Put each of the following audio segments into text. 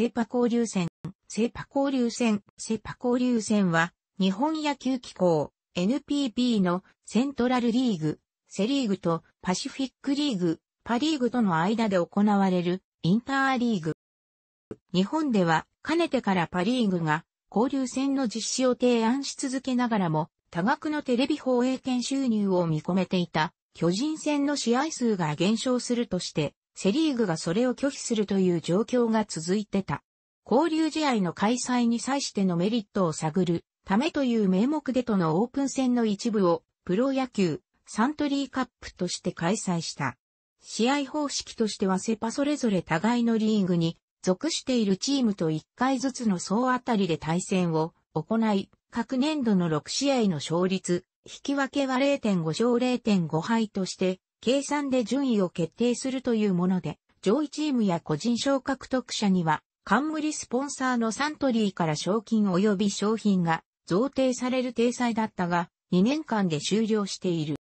セパ交流戦、セパ交流戦、セパ交流戦は、日本野球機構、NPB のセントラルリーグ、セリーグとパシフィックリーグ、パリーグとの間で行われるインターリーグ。日本では、かねてからパリーグが交流戦の実施を提案し続けながらも、多額のテレビ放映権収入を見込めていた巨人戦の試合数が減少するとして、セリーグがそれを拒否するという状況が続いてた。交流試合の開催に際してのメリットを探るためという名目でとのオープン戦の一部をプロ野球サントリーカップとして開催した。試合方式としてはセパそれぞれ互いのリーグに属しているチームと1回ずつの総当たりで対戦を行い、各年度の6試合の勝率、引き分けは0.5勝0.5敗として計算で順位を決定するというもので、上位チームや個人賞獲得者には、冠スポンサーのサントリーから賞金及び商品が贈呈される体裁だったが、2年間で終了している。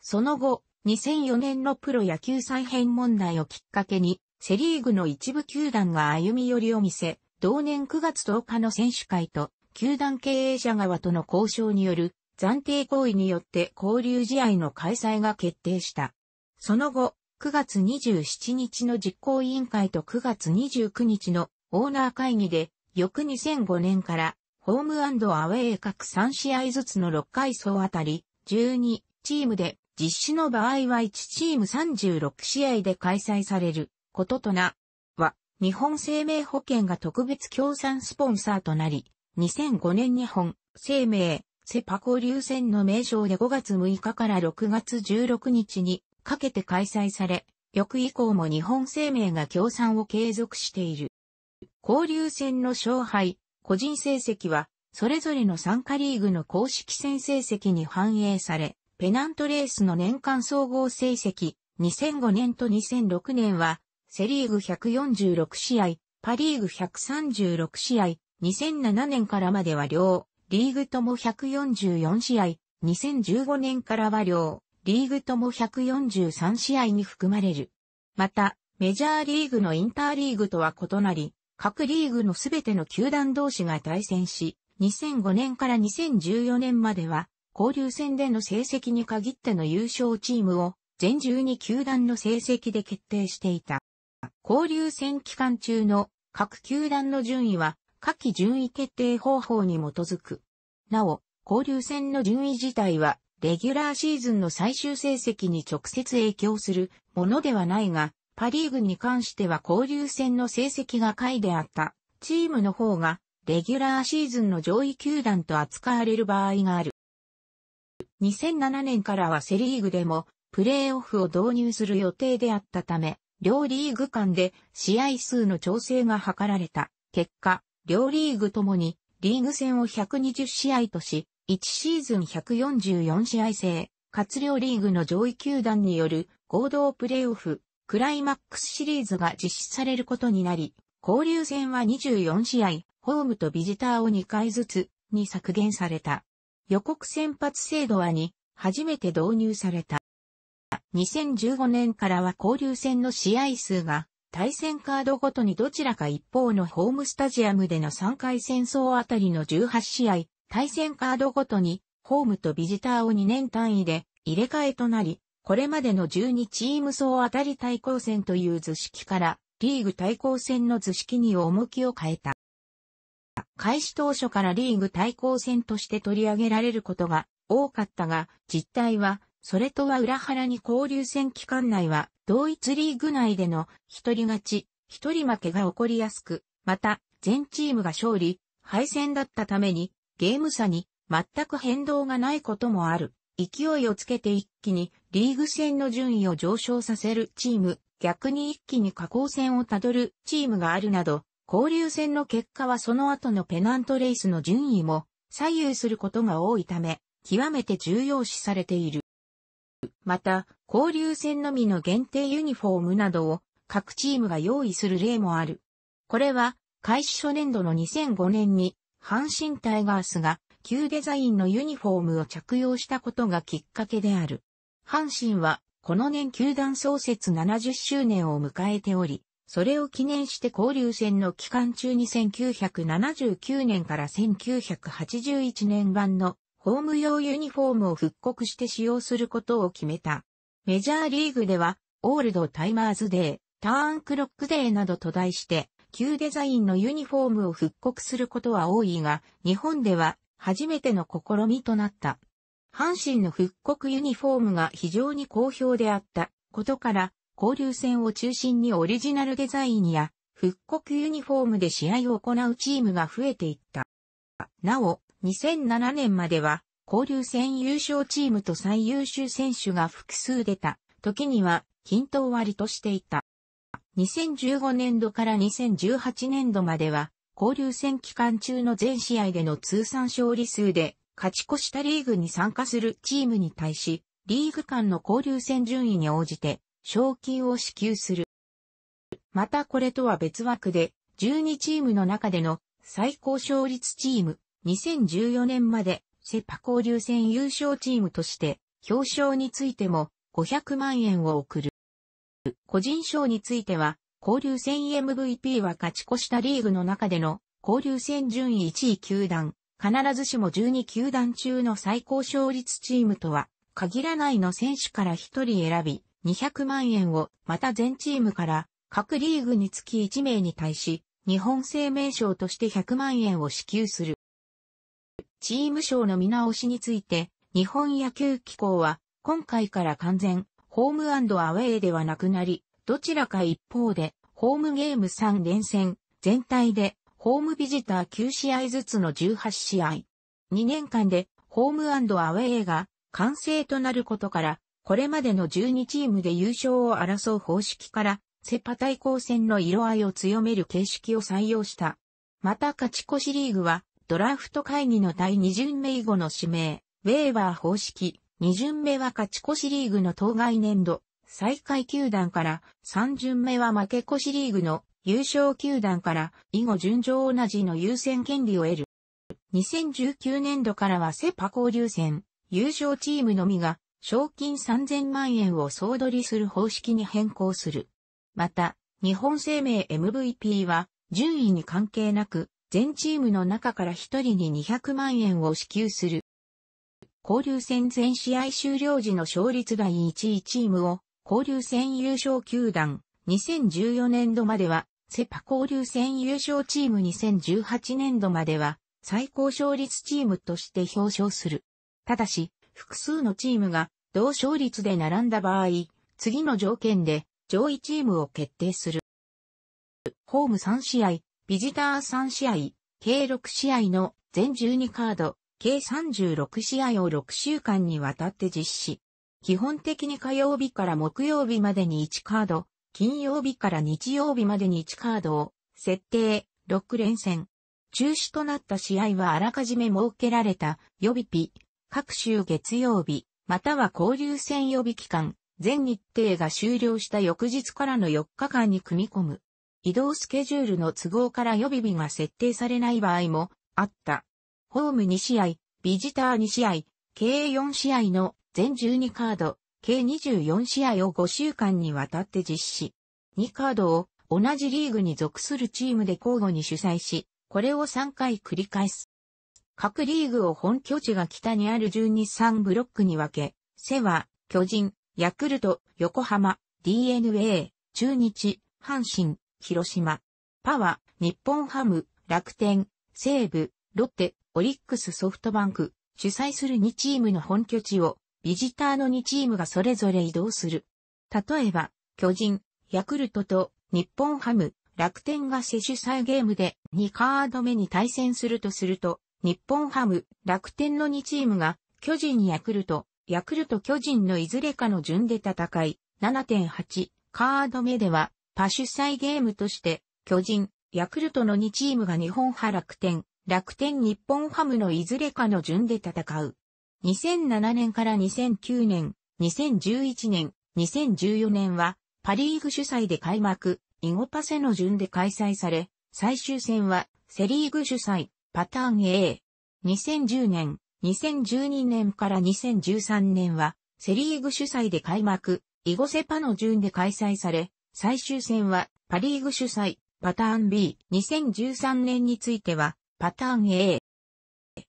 その後、2004年のプロ野球再編問題をきっかけに、セリーグの一部球団が歩み寄りを見せ、同年9月10日の選手会と、球団経営者側との交渉による暫定行為によって交流試合の開催が決定した。その後、9月27日の実行委員会と9月29日のオーナー会議で、翌2005年からホームアウェー各3試合ずつの6回総当たり12チームで実施の場合は1チーム36試合で開催されることとなは日本生命保険が特別協賛スポンサーとなり2005年日本生命セパ交流戦の名称で5月6日から6月16日にかけて開催され、翌以降も日本生命が協賛を継続している。交流戦の勝敗、個人成績は、それぞれの参加リーグの公式戦成績に反映され、ペナントレースの年間総合成績、2005年と2006年は、セリーグ146試合、パリーグ136試合、2007年からまでは両リーグとも144試合、2015年からは両、リーグとも143試合に含まれる。また、メジャーリーグのインターリーグとは異なり、各リーグのすべての球団同士が対戦し、2005年から2014年までは、交流戦での成績に限っての優勝チームを、全12球団の成績で決定していた。交流戦期間中の各球団の順位は、下記順位決定方法に基づく。なお、交流戦の順位自体は、レギュラーシーズンの最終成績に直接影響するものではないが、パリーグに関しては交流戦の成績が下位であったチームの方が、レギュラーシーズンの上位球団と扱われる場合がある。2007年からはセリーグでもプレーオフを導入する予定であったため、両リーグ間で試合数の調整が図られた。結果、両リーグともにリーグ戦を120試合とし、1シーズン144試合制、活量リーグの上位球団による合同プレーオフ、クライマックスシリーズが実施されることになり、交流戦は24試合、ホームとビジターを2回ずつに削減された。予告先発制度はに、初めて導入された。2015年からは交流戦の試合数が対戦カードごとにどちらか一方のホームスタジアムでの3回戦争あたりの18試合、対戦カードごとに、ホームとビジターを2年単位で入れ替えとなり、これまでの12チーム総当たり対抗戦という図式から、リーグ対抗戦の図式に重きを変えた。開始当初からリーグ対抗戦として取り上げられることが多かったが、実態はそれとは裏腹に交流戦期間内は、同一リーグ内での一人勝ち、一人負けが起こりやすく、また、全チームが勝利、敗戦だったために、ゲーム差に全く変動がないこともある。勢いをつけて一気にリーグ戦の順位を上昇させるチーム、逆に一気に下降戦をたどるチームがあるなど、交流戦の結果はその後のペナントレースの順位も左右することが多いため、極めて重要視されている。また、交流戦のみの限定ユニフォームなどを各チームが用意する例もある。これは、開始初年度の2005年に、阪神タイガースが旧デザインのユニフォームを着用したことがきっかけである。阪神は、この年球団創設70周年を迎えており、それを記念して交流戦の期間中に1979年から1981年版のホーム用ユニフォームを復刻して使用することを決めた。メジャーリーグでは、オールドタイマーズデー、ターンクロックデーなどと題して、旧デザインのユニフォームを復刻することは多いが、日本では初めての試みとなった。阪神の復刻ユニフォームが非常に好評であったことから、交流戦を中心にオリジナルデザインや復刻ユニフォームで試合を行うチームが増えていった。なお、2007年までは、交流戦優勝チームと最優秀選手が複数出た、時には、均等割としていた。2015年度から2018年度までは、交流戦期間中の全試合での通算勝利数で、勝ち越したリーグに参加するチームに対し、リーグ間の交流戦順位に応じて、賞金を支給する。またこれとは別枠で、12チームの中での最高勝率チーム、2014年までセパ交流戦優勝チームとして表彰についても500万円を送る。個人賞については交流戦 MVP は勝ち越したリーグの中での交流戦順位1位球団、必ずしも12球団中の最高勝率チームとは限らないの選手から1人選び200万円をまた全チームから各リーグにつき1名に対し日本生命賞として100万円を支給する。チーム賞の見直しについて、日本野球機構は、今回から完全、ホームアウェイではなくなり、どちらか一方で、ホームゲーム3連戦、全体で、ホームビジター9試合ずつの18試合。2年間で、ホームアウェイが、完成となることから、これまでの12チームで優勝を争う方式から、セパ対抗戦の色合いを強める形式を採用した。また勝ち越しリーグは、ドラフト会議の第2巡目以後の指名、ウェーバー方式、2巡目は勝ち越しリーグの当該年度、最下位球団から、3巡目は負け越しリーグの優勝球団から以後順序同じの優先権利を得る。2019年度からはセパ交流戦、優勝チームのみが賞金3000万円を総取りする方式に変更する。また、日本生命 MVP は順位に関係なく全チームの中から1人に200万円を支給する。交流戦全試合終了時の勝率第1位チームを、交流戦優勝球団、2014年度までは、セパ交流戦優勝チーム2018年度までは、最高勝率チームとして表彰する。ただし、複数のチームが同勝率で並んだ場合、次の条件で上位チームを決定する。ホーム3試合、ビジター3試合、計6試合の全12カード、計36試合を6週間にわたって実施。基本的に火曜日から木曜日までに1カード、金曜日から日曜日までに1カードを設定、6連戦。中止となった試合はあらかじめ設けられた予備日、各週月曜日、または交流戦予備期間、全日程が終了した翌日からの4日間に組み込む。移動スケジュールの都合から予備日が設定されない場合もあった。ホーム2試合、ビジター2試合、計4試合の全12カード、計24試合を5週間にわたって実施。2カードを同じリーグに属するチームで交互に主催し、これを3回繰り返す。各リーグを本拠地が北にある12、3ブロックに分け、セは、巨人、ヤクルト、横浜、DNA、中日、阪神、広島、パワー、日本ハム、楽天、西武、ロッテ、オリックスソフトバンク、主催する2チームの本拠地を、ビジターの2チームがそれぞれ移動する。例えば、巨人、ヤクルトと日本ハム、楽天が世主催ゲームで2カード目に対戦するとすると、日本ハム、楽天の2チームが、巨人ヤクルト、ヤクルト巨人のいずれかの順で戦い、7.8カード目では、パ主催ゲームとして、巨人、ヤクルトの2チームが日本派楽天、楽天日本ハムのいずれかの順で戦う。2007年から2009年、2011年、2014年は、パリーグ主催で開幕、イゴパセの順で開催され、最終戦は、セリーグ主催、パターン A。2010年、2012年から2013年は、セリーグ主催で開幕、イゴセパの順で開催され、最終戦はパリーグ主催、パターン B、2013年については、パターン A。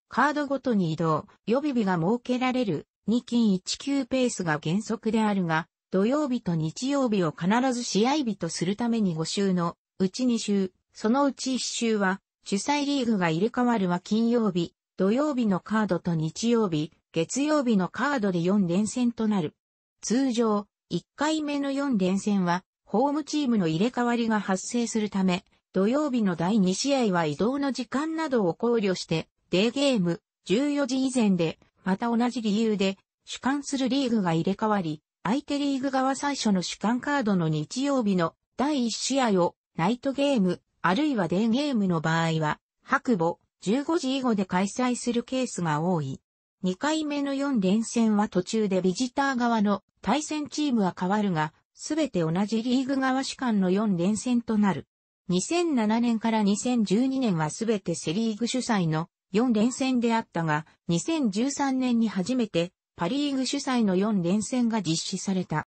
カードごとに移動、予備日が設けられる、2金19ペースが原則であるが、土曜日と日曜日を必ず試合日とするために5週の、うち2週、そのうち1週は、主催リーグが入れ替わるは金曜日、土曜日のカードと日曜日、月曜日のカードで4連戦となる。通常、1回目の4連戦は、ホームチームの入れ替わりが発生するため、土曜日の第2試合は移動の時間などを考慮して、デーゲーム14時以前で、また同じ理由で、主観するリーグが入れ替わり、相手リーグ側最初の主観カードの日曜日の第1試合をナイトゲーム、あるいはデーゲームの場合は、白母15時以後で開催するケースが多い。2回目の4連戦は途中でビジター側の対戦チームは変わるが、すべて同じリーグ側主官の4連戦となる。2007年から2012年はすべてセリーグ主催の4連戦であったが、2013年に初めてパリーグ主催の4連戦が実施された。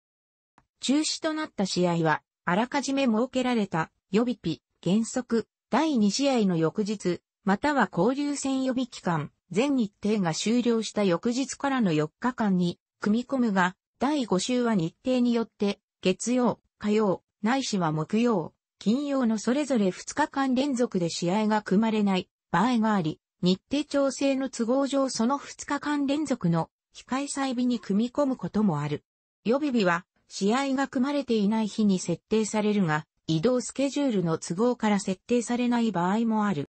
中止となった試合は、あらかじめ設けられた予備日、原則、第2試合の翌日、または交流戦予備期間、全日程が終了した翌日からの4日間に組み込むが、第5週は日程によって月曜、火曜、ないしは木曜、金曜のそれぞれ2日間連続で試合が組まれない場合があり、日程調整の都合上その2日間連続の非開催日に組み込むこともある。予備日は試合が組まれていない日に設定されるが、移動スケジュールの都合から設定されない場合もある。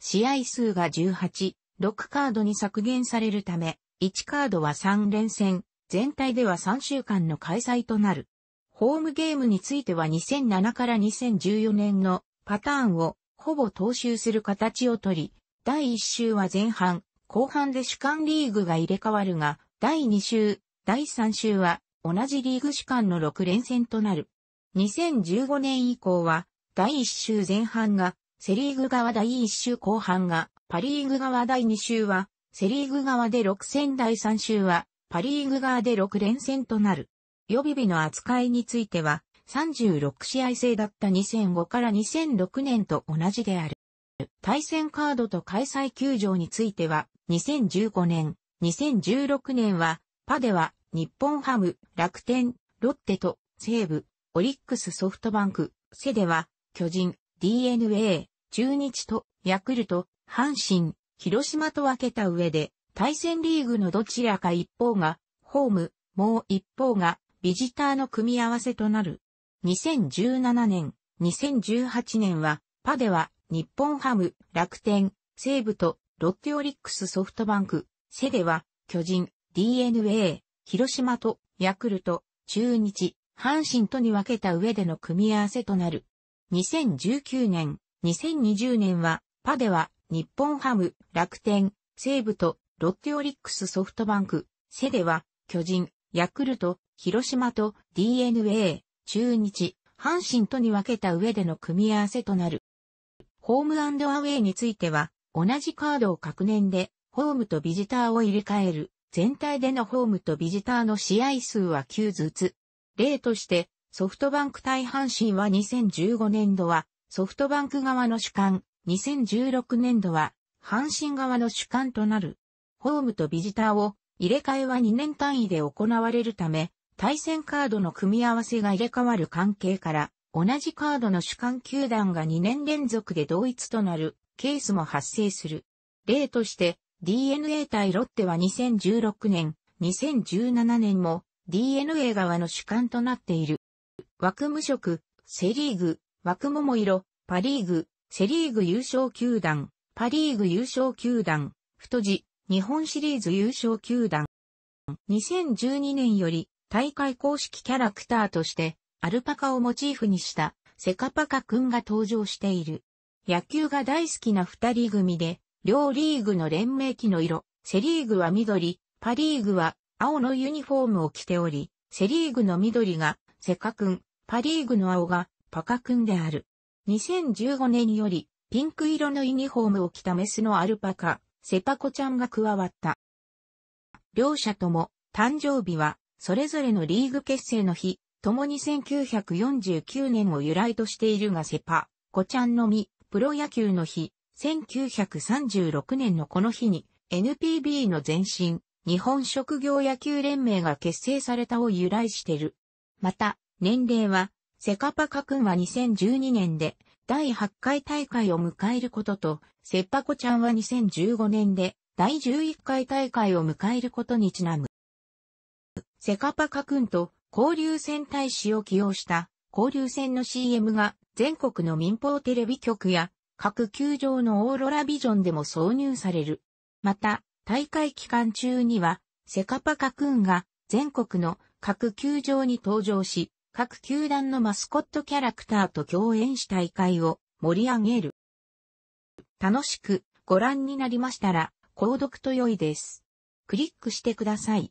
試合数が18、6カードに削減されるため、1カードは3連戦、全体では3週間の開催となる。ホームゲームについては2007から2014年のパターンをほぼ踏襲する形をとり、第1週は前半、後半で主観リーグが入れ替わるが、第2週、第3週は同じリーグ主観の6連戦となる。2015年以降は、第1週前半がセリーグ側第1週後半が、パリーグ側第2週は、セリーグ側で6戦第3週は、パリーグ側で6連戦となる。予備日の扱いについては、36試合制だった2005から2006年と同じである。対戦カードと開催球場については、2015年、2016年は、パでは、日本ハム、楽天、ロッテと、西武、オリックスソフトバンク、セでは、巨人、DNA、中日と、ヤクルト、阪神、広島と分けた上で、対戦リーグのどちらか一方がホーム、もう一方がビジターの組み合わせとなる。2017年、2018年はパでは日本ハム、楽天、西武とロッテオリックスソフトバンク、セでは巨人、DNA、広島とヤクルト、中日、阪神とに分けた上での組み合わせとなる。2019年、2020年は、パでは、日本ハム、楽天、西武と、ロッテオリックスソフトバンク、セでは、巨人、ヤクルト、広島と DNA、中日、阪神とに分けた上での組み合わせとなる。ホームアウェイについては、同じカードを各年で、ホームとビジターを入れ替える。全体でのホームとビジターの試合数は9ずつ。例として、ソフトバンク対阪神は2015年度は、ソフトバンク側の主観、2016年度は、阪神側の主観となる。ホームとビジターを入れ替えは2年単位で行われるため、対戦カードの組み合わせが入れ替わる関係から、同じカードの主観球団が2年連続で同一となるケースも発生する。例として DNA 対ロッテは2016年、2017年も DNA 側の主観となっている。枠無職、セリーグ、枠桃色、パリーグ、セリーグ優勝球団、パリーグ優勝球団、太字、日本シリーズ優勝球団。2012年より大会公式キャラクターとしてアルパカをモチーフにしたセカパカくんが登場している。野球が大好きな二人組で、両リーグの連盟機の色、セリーグは緑、パリーグは青のユニフォームを着ており、セリーグの緑がセカくん、パリーグの青がパカくんである。2015年よりピンク色のユニフォームを着たメスのアルパカ、セパコちゃんが加わった。両者とも誕生日はそれぞれのリーグ結成の日、共に1949年を由来としているがセパ、コちゃんのみ、プロ野球の日、1936年のこの日に NPB の前身、日本職業野球連盟が結成されたを由来してる。また、年齢は、セカパカ君は2012年で、第8回大会を迎えることと、セッパコちゃんは2015年で第11回大会を迎えることにちなむ。セカパカくんと交流戦大使を起用した交流戦の CM が全国の民放テレビ局や各球場のオーロラビジョンでも挿入される。また、大会期間中には、セカパカくんが全国の各球場に登場し、各球団のマスコットキャラクターと共演し大会を盛り上げる。楽しくご覧になりましたら、購読と良いです。クリックしてください。